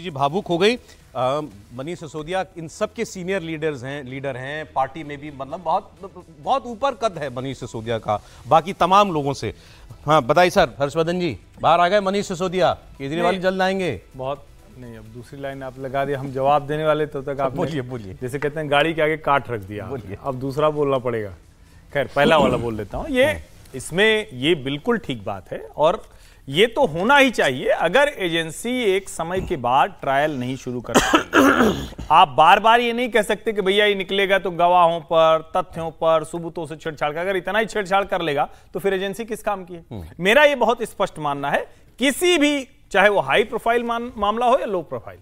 जी भावुक हो गई मनीष सिसोदिया इन सब के सीनियर लीडर्स हैं लीडर हैं पार्टी में भी मतलब बहुत बहुत ऊपर कद है मनीष सिसोदिया का बाकी तमाम लोगों से हाँ बताइए सर हर्षवर्धन जी बाहर आ गए मनीष सिसोदिया केजरीवाल जल्द आएंगे बहुत नहीं अब दूसरी लाइन आप लगा दिया हम जवाब देने वाले तब तो तक आप बोलिए बोलिए जैसे कहते हैं गाड़ी के आगे काट रख दिया बोलिए अब दूसरा बोलना पड़ेगा खैर पहला वाला बोल लेता हूँ ये हाँ। इसमें ये बिल्कुल ठीक बात है और ये तो होना ही चाहिए अगर एजेंसी एक समय के बाद ट्रायल नहीं शुरू कर आप बार बार ये नहीं कह सकते कि भैया ये निकलेगा तो गवाहों पर तथ्यों पर सबूतों से छेड़छाड़ कर अगर इतना ही छेड़छाड़ कर लेगा तो फिर एजेंसी किस काम की है हम्म। मेरा ये बहुत स्पष्ट मानना है किसी भी चाहे वो हाई प्रोफाइल मामला हो या लो प्रोफाइल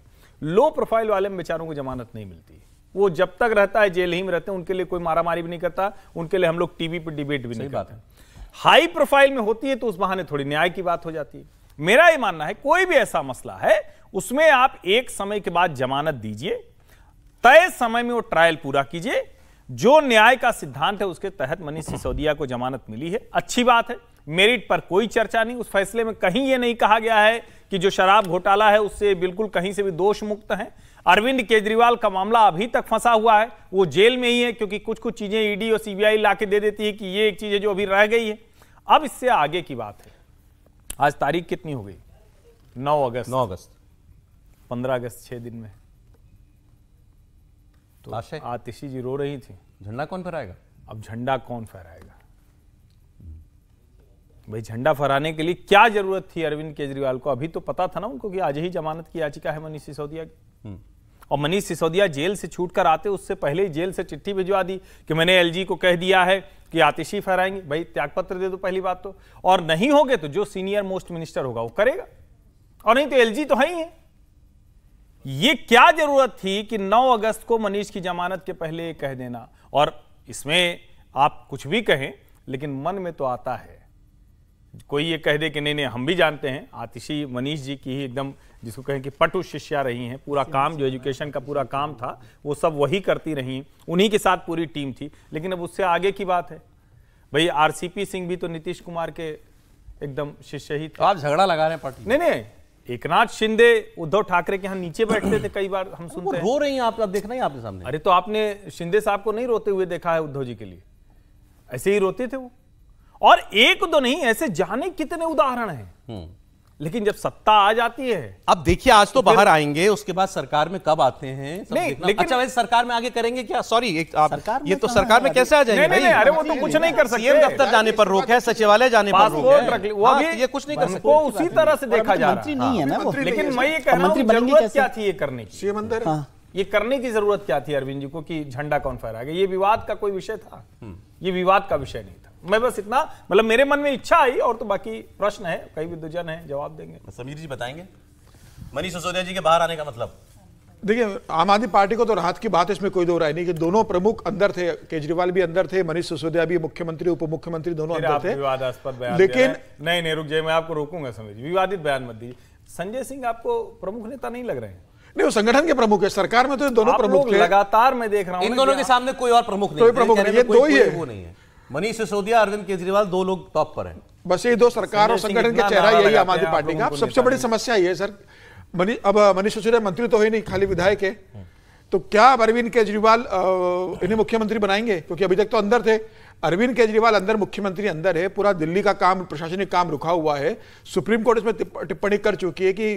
लो प्रोफाइल वाले में बेचारों को जमानत नहीं मिलती वो जब तक रहता है जेल ही में रहते हैं उनके लिए कोई मारामारी भी नहीं करता उनके लिए हम लोग टीवी पर डिबेट भी नहीं करते हाई प्रोफाइल में होती है तो उस बहाने थोड़ी न्याय की बात हो जाती है मेरा ये मानना है कोई भी ऐसा मसला है उसमें आप एक समय के बाद जमानत दीजिए तय समय में वो ट्रायल पूरा कीजिए जो न्याय का सिद्धांत है उसके तहत मनीष सिसोदिया को जमानत मिली है अच्छी बात है मेरिट पर कोई चर्चा नहीं उस फैसले में कहीं यह नहीं कहा गया है कि जो शराब घोटाला है उससे बिल्कुल कहीं से भी दोष मुक्त है अरविंद केजरीवाल का मामला अभी तक फंसा हुआ है वो जेल में ही है क्योंकि कुछ कुछ चीजें ईडी और सीबीआई लाके दे देती है कि ये एक चीज है जो अभी रह गई है अब इससे आगे की बात है आज तारीख कितनी हो गई नौ अगस्त नौ अगस्त पंद्रह अगस्त छह दिन में तो आतिशी जी रो रही थी झंडा कौन फहराएगा अब झंडा कौन फहराएगा भाई झंडा फहराने के लिए क्या जरूरत थी अरविंद केजरीवाल को अभी तो पता था ना उनको कि आज ही जमानत की याचिका है मनीष सिसोदिया की हम्म। और मनीष सिसोदिया जेल से छूट कर आते उससे पहले ही जेल से चिट्ठी भिजवा दी कि मैंने एलजी को कह दिया है कि आतिशी फहराएंगे भाई त्यागपत्र दे दो पहली बात तो और नहीं होगे तो जो सीनियर मोस्ट मिनिस्टर होगा वो करेगा और नहीं तो एल तो है ही है ये क्या जरूरत थी कि 9 अगस्त को मनीष की जमानत के पहले कह देना और इसमें आप कुछ भी कहें लेकिन मन में तो आता है कोई ये कह दे कि नहीं नहीं हम भी जानते हैं आतिशी मनीष जी की ही एकदम जिसको कहें कि पटु शिष्या रही हैं पूरा काम जो एजुकेशन का पूरा काम था वो सब वही करती रही उन्हीं के साथ पूरी टीम थी लेकिन अब उससे आगे की बात है भाई आरसीपी सिंह भी तो नीतीश कुमार के एकदम शिष्य ही थे आप झगड़ा लगा रहे हैं पार्टी नहीं नहीं एक नाथ शिंदे उद्धव ठाकरे के यहाँ नीचे बैठते थे कई बार हम सुनते हैं रो रही हैं आप, आप देखना ही आपके सामने अरे तो आपने शिंदे साहब को नहीं रोते हुए देखा है उद्धव जी के लिए ऐसे ही रोते थे वो और एक दो तो नहीं ऐसे जाने कितने उदाहरण हैं हम्म। लेकिन जब सत्ता आ जाती है अब देखिए आज तो, तो बाहर आएंगे उसके बाद सरकार में कब आते हैं नहीं लेकिन अच्छा वैसे सरकार में आगे करेंगे क्या सॉरी एक आप सरकार ये तो सरकार में कैसे आ जाएंगे नहीं, नहीं, अरे वो तो कुछ नहीं कर सकते दफ्तर जाने पर रोक है सचिवालय जाने पर रोक है हाँ, ये कुछ नहीं कर सकते उसी तरह से देखा जा रहा है हाँ, लेकिन मैं ये कह हाँ, रहा हूँ क्या थी ये करने की ये करने की जरूरत क्या थी अरविंद जी को कि झंडा कौन फहराएगा ये विवाद का कोई विषय था ये विवाद का विषय नहीं मैं बस इतना मतलब मेरे मन में इच्छा आई और तो बाकी प्रश्न है कई विद्वजन है जवाब देंगे समीर जी बताएंगे मनीष सिसोदिया जी के बाहर आने का मतलब देखिए आम आदमी पार्टी को तो राहत की बात इसमें कोई दो राय नहीं कि दोनों प्रमुख अंदर थे केजरीवाल भी अंदर थे मनीष सिसोदिया भी मुख्यमंत्री उप मुख्यमंत्री दोनों अंदर थे विवादास्पद बयान लेकिन नहीं नहीं रुक जाए मैं आपको रोकूंगा समीर जी विवादित बयान मत दीजिए संजय सिंह आपको प्रमुख नेता नहीं लग रहे हैं नहीं वो संगठन के प्रमुख है सरकार में तो दोनों प्रमुख लगातार मैं देख रहा हूँ इन दोनों के सामने कोई और प्रमुख नहीं है दो ही है मनीष सिसोदिया अरविंद केजरीवाल दो लोग टॉप पर हैं बस ये दो सरकार और संगठन के चेहरा यही आम आदमी पार्टी का सबसे बड़ी समस्या ये है सर मनी अब मनीष सिसोदिया मंत्री तो है नहीं खाली विधायक है तो क्या अरविंद केजरीवाल इन्हें मुख्यमंत्री बनाएंगे क्योंकि अभी तक तो अंदर थे अरविंद केजरीवाल अंदर मुख्यमंत्री अंदर है पूरा दिल्ली का काम प्रशासनिक काम रुका हुआ है सुप्रीम कोर्ट इसमें टिप्पणी कर चुकी है कि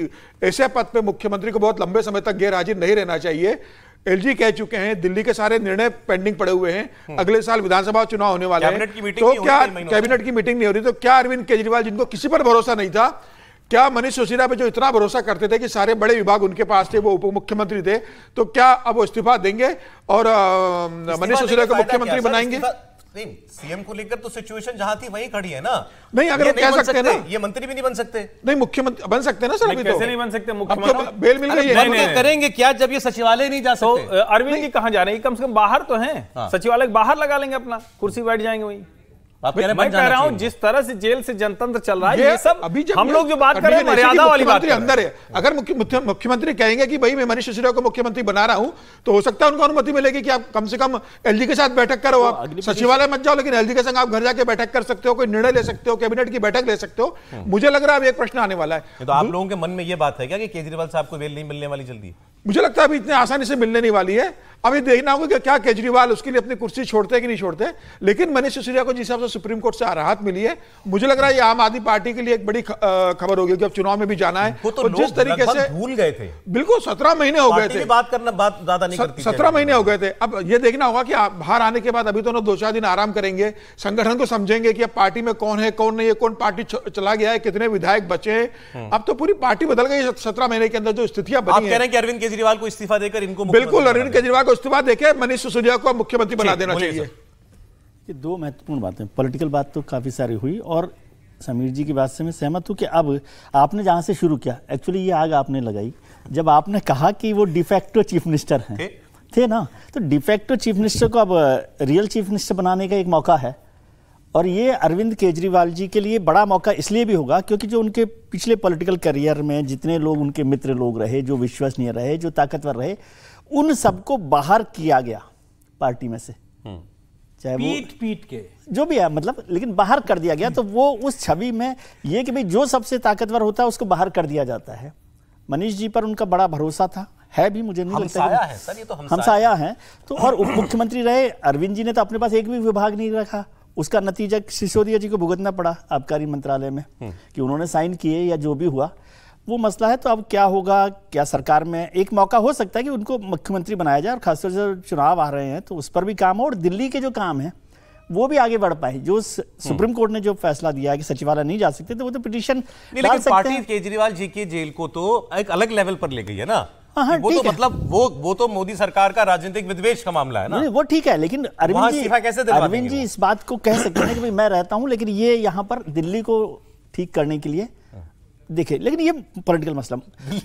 ऐसे पद पे मुख्यमंत्री को बहुत लंबे समय तक गैर हाजिर नहीं रहना चाहिए एलजी कह चुके हैं दिल्ली के सारे निर्णय पेंडिंग पड़े हुए हैं हम्म। अगले साल विधानसभा चुनाव होने वाले हैं तो क्या कैबिनेट की मीटिंग नहीं हो रही तो क्या अरविंद केजरीवाल जिनको किसी पर भरोसा नहीं था क्या मनीष सुशीला पे जो इतना भरोसा करते थे कि सारे बड़े विभाग उनके पास थे वो उप मुख्यमंत्री थे तो क्या अब वो इस्तीफा देंगे और मनीष सुशीला को मुख्यमंत्री बनाएंगे नहीं सीएम को लेकर तो सिचुएशन जहां थी वहीं खड़ी है ना नहीं अगर कह सकते हैं ये मंत्री भी नहीं बन सकते नहीं मुख्यमंत्री बन सकते ना सर अभी तो नहीं बन सकते मुख्यमंत्री बेल मिल गई है करेंगे क्या जब ये सचिवालय नहीं जा तो, सकते अरविंद जी कहां जा रहे हैं कम से कम बाहर तो है हाँ। सचिवालय बाहर लगा लेंगे अपना कुर्सी बैठ जाएंगे वही मैं कह रहा हूं जिस तरह से जेल से जनतंत्र चल रहा है ये, सब अभी हम लोग जो बात कर रहे हैं मर्यादा वाली बात अंदर है अगर मुख्यमंत्री कहेंगे कि भाई मैं मनीष सिसोदिया को मुख्यमंत्री बना रहा हूं तो हो सकता है उनको अनुमति मिलेगी कि आप कम से कम एलजी के साथ बैठक करो तो आप सचिवालय मत जाओ लेकिन एलजी के संग आप घर जाके बैठक कर सकते हो कोई निर्णय ले सकते हो कैबिनेट की बैठक ले सकते हो हम्म। मुझे लग रहा है अब एक प्रश्न आने वाला है तो आप लोगों के मन में यह बात है क्या कि केजरीवाल साहब को वेल नहीं मिलने वाली जल्दी मुझे लगता है अभी इतने आसानी से मिलने नहीं वाली है अभी देखना होगा कि क्या केजरीवाल उसके लिए अपनी कुर्सी छोड़ते कि नहीं छोड़ते लेकिन मनीष सिसोदिया को जिस हिसाब से सुप्रीम कोर्ट से राहत मिली है मुझे लग रहा है ये आम आदमी पार्टी के लिए एक बड़ी खबर होगी कि अब चुनाव में भी जाना है वो तो जिस तरीके से भूल गए थे बिल्कुल सत्रह महीने हो गए थे बात करना बात ज्यादा नहीं सत्रह महीने हो गए थे अब ये देखना होगा कि बाहर आने के बाद अभी तो दो चार दिन आराम करेंगे संगठन को समझेंगे कि अब पार्टी में कौन है कौन नहीं है कौन पार्टी चला गया है कितने विधायक बचे हैं हम्म। अब तो पूरी पार्टी बदल गई सत्रह महीने के अंदर जो स्थितियां बनी है अरविंद केजरीवाल को इस्तीफा देकर इनको बिल्कुल अरविंद केजरीवाल को इस्तीफा देकर मनीष सिसोदिया को मुख्यमंत्री बना देना चाहिए ये दो महत्वपूर्ण बातें पॉलिटिकल बात तो काफ़ी सारी हुई और समीर जी की बात से मैं सहमत हूँ कि अब आपने जहाँ से शुरू किया एक्चुअली ये आग आपने लगाई जब आपने कहा कि वो डिफेक्टो चीफ मिनिस्टर हैं थे ना तो डिफेक्टो चीफ मिनिस्टर को अब रियल चीफ मिनिस्टर बनाने का एक मौका है और ये अरविंद केजरीवाल जी के लिए बड़ा मौका इसलिए भी होगा क्योंकि जो उनके पिछले पॉलिटिकल करियर में जितने लोग उनके मित्र लोग रहे जो विश्वसनीय रहे जो ताकतवर रहे उन सबको बाहर किया गया पार्टी में से हम्म। चाहे पीट पीट के जो भी है मतलब लेकिन बाहर कर दिया गया तो वो उस छवि में ये कि भाई जो सबसे ताकतवर होता है उसको बाहर कर दिया जाता है मनीष जी पर उनका बड़ा भरोसा था है भी मुझे नहीं लगता है सर ये तो हमसाया है तो और उप मुख्यमंत्री रहे अरविंद जी ने तो अपने पास एक भी विभाग नहीं रखा उसका नतीजा सिसोदिया जी को भुगतना पड़ा आबकारी मंत्रालय में हम्म। कि उन्होंने साइन किए या जो भी हुआ वो मसला है तो अब क्या होगा क्या सरकार में एक मौका हो सकता है कि उनको मुख्यमंत्री बनाया जाए और खासतौर से चुनाव आ रहे हैं तो उस पर भी काम हो और दिल्ली के जो काम हैं वो भी आगे बढ़ पाए जो हम्म। सुप्रीम कोर्ट ने जो फैसला दिया है कि सचिवालय नहीं जा सकते तो वो तो पिटिशन लेकिन पार्टी केजरीवाल जी की जेल को तो एक अलग लेवल पर ले गई है ना हाँ, हाँ, वो तो मतलब वो वो तो मोदी सरकार का राजनीतिक विद्वेश का मामला है ना वो ठीक है लेकिन अरविंद जी कैसे अरविंद जी इस बात को कह सकते हैं कि मैं रहता हूँ लेकिन ये यहाँ पर दिल्ली को ठीक करने के लिए देखिए लेकिन ये पॉलिटिकल मसला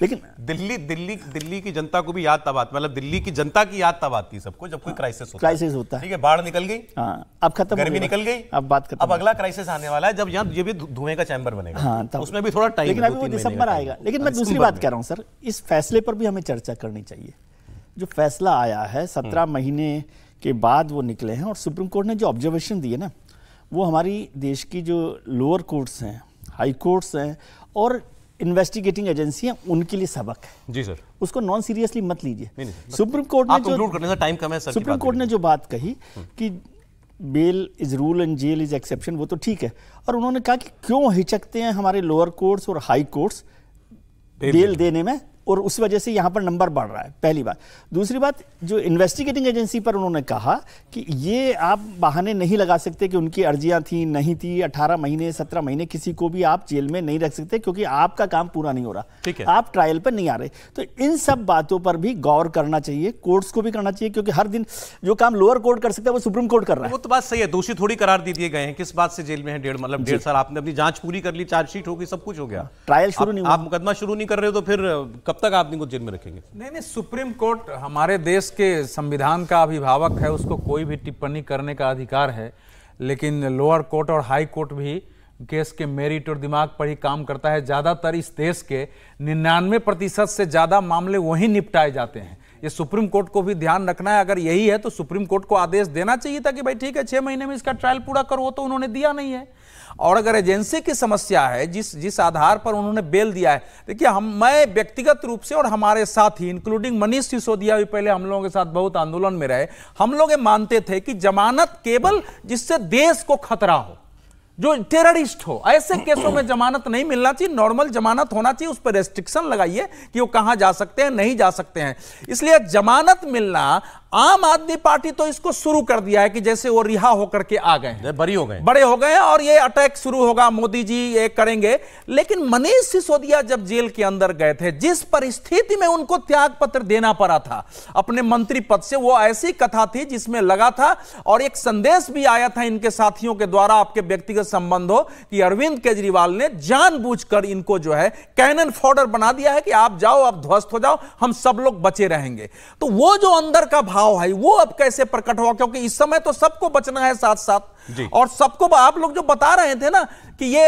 लेकिन दिल्ली दिल्ली दिल्ली की जनता को भी याद तब आती मतलब दिल्ली की जनता की याद तब आती सबको जब कोई क्राइसिस हाँ, होता क्राइसिस होता है ठीक है बाढ़ निकल गई हाँ, अब खत्म गर्मी निकल गई अब बात खत्म अब अगला क्राइसिस आने वाला है जब यहाँ ये भी धुएं का चैम्बर बनेगा हाँ उसमें भी थोड़ा टाइम लेकिन अभी दिसंबर आएगा लेकिन मैं दूसरी बात कह रहा हूँ सर इस फैसले पर भी हमें चर्चा करनी चाहिए जो फैसला आया है सत्रह हम्म। महीने के बाद वो निकले हैं और सुप्रीम कोर्ट ने जो ऑब्जर्वेशन दिए ना वो हमारी देश की जो लोअर कोर्ट्स हैं हाई कोर्ट्स हैं और इन्वेस्टिगेटिंग एजेंसियां उनके लिए सबक है जी सर उसको नॉन सीरियसली मत लीजिए सुप्रीम कोर्ट ने जो टाइम कम है सुप्रीम कोर्ट ने जो बात कही कि bail is rule and jail is exception वो तो ठीक है और उन्होंने कहा कि क्यों हिचकते हैं हमारे लोअर कोर्ट्स और हाई कोर्ट्स बेल देने में और उस वजह से यहाँ पर नंबर बढ़ रहा है पहली बात दूसरी बात जो इन्वेस्टिगेटिंग एजेंसी पर उन्होंने कहा कि ये आप बहाने नहीं लगा सकते कि उनकी अर्जियाँ थी नहीं थी अठारह महीने सत्रह महीने किसी को भी आप जेल में नहीं रख सकते क्योंकि आपका काम पूरा नहीं हो रहा ठीक है आप ट्रायल पर नहीं आ रहे तो इन सब बातों पर भी गौर करना चाहिए कोर्ट्स को भी करना चाहिए क्योंकि हर दिन जो काम लोअर कोर्ट कर सकता है वो सुप्रीम कोर्ट कर रहा है वो तो बात सही है दोषी थोड़ी करार दे दिए गए हैं किस बात से जेल में है डेढ़ मतलब डेढ़ साल आपने अपनी जाँच पूरी कर ली चार्जशीट होगी सब कुछ हो गया ट्रायल शुरू नहीं आप मुकदमा शुरू नहीं कर रहे हो तो फिर कब तक आप इनको जेल में रखेंगे नहीं नहीं सुप्रीम कोर्ट हमारे देश के संविधान का अभिभावक है उसको कोई भी टिप्पणी करने का अधिकार है लेकिन लोअर कोर्ट और हाई कोर्ट भी केस के मेरिट और दिमाग पर ही काम करता है ज़्यादातर इस देश के निन्यानवे प्रतिशत से ज़्यादा मामले वहीं निपटाए जाते हैं ये सुप्रीम कोर्ट को भी ध्यान रखना है अगर यही है तो सुप्रीम कोर्ट को आदेश देना चाहिए था कि भाई ठीक है छः महीने में इसका ट्रायल पूरा करो तो उन्होंने दिया नहीं है और अगर एजेंसी की समस्या है जिस जिस आधार पर उन्होंने बेल दिया है देखिए हम मैं व्यक्तिगत रूप से और हमारे साथ ही इंक्लूडिंग मनीष सिसोदिया भी पहले हम लोगों के साथ बहुत आंदोलन में रहे हम लोग ये मानते थे कि जमानत केवल जिससे देश को खतरा हो जो टेररिस्ट हो ऐसे केसों में जमानत नहीं मिलना चाहिए नॉर्मल जमानत होना चाहिए उस पर रेस्ट्रिक्शन लगाइए कि वो कहाँ जा सकते हैं नहीं जा सकते हैं इसलिए जमानत मिलना आम आदमी पार्टी तो इसको शुरू कर दिया है कि जैसे वो रिहा होकर के आ गए बड़ी हो गए बड़े हो गए और ये अटैक शुरू होगा मोदी जी ये करेंगे लेकिन मनीष सिसोदिया जब जेल के अंदर गए थे जिस परिस्थिति में उनको त्याग पत्र देना पड़ा था अपने मंत्री पद से वो ऐसी कथा थी जिसमें लगा था और एक संदेश भी आया था इनके साथियों के द्वारा आपके व्यक्तिगत संबंध कि अरविंद केजरीवाल ने जान इनको जो है कैनन फॉर्डर बना दिया है कि आप जाओ आप ध्वस्त हो जाओ हम सब लोग बचे रहेंगे तो वो जो अंदर का भाव है वो अब कैसे प्रकट हुआ क्योंकि इस समय तो सबको बचना है साथ साथ और सबको आप लोग जो बता रहे थे ना कि ये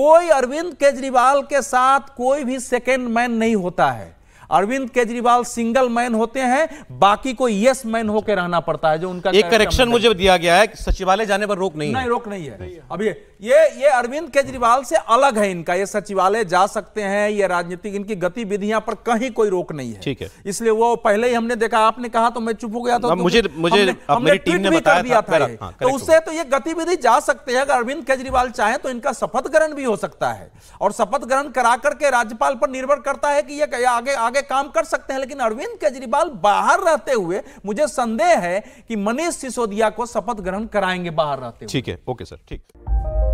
कोई अरविंद केजरीवाल के साथ कोई भी सेकेंड मैन नहीं होता है अरविंद केजरीवाल सिंगल मैन होते हैं बाकी को यस मैन होकर रहना पड़ता है जो उनका एक करेक्शन मुझे दिया गया है सचिवालय जाने पर रोक नहीं नहीं रोक नहीं है, अभी अब ये ये अरविंद केजरीवाल से अलग है इनका ये सचिवालय जा सकते हैं ये राजनीतिक इनकी गतिविधियां पर कहीं कोई रोक नहीं है ठीक है इसलिए वो पहले ही हमने देखा आपने कहा तो मैं चुप हो गया था तो मुझे मुझे हमने टीम ने बताया दिया था हाँ, तो उससे तो ये गतिविधि जा सकते हैं अगर अरविंद केजरीवाल चाहे तो इनका शपथ ग्रहण भी हो सकता है और शपथ ग्रहण करा करके राज्यपाल पर निर्भर करता है कि ये आगे आगे आगे काम कर सकते हैं लेकिन अरविंद केजरीवाल बाहर रहते हुए मुझे संदेह है कि मनीष सिसोदिया को शपथ ग्रहण कराएंगे बाहर रहते हुए ठीक है ओके सर ठीक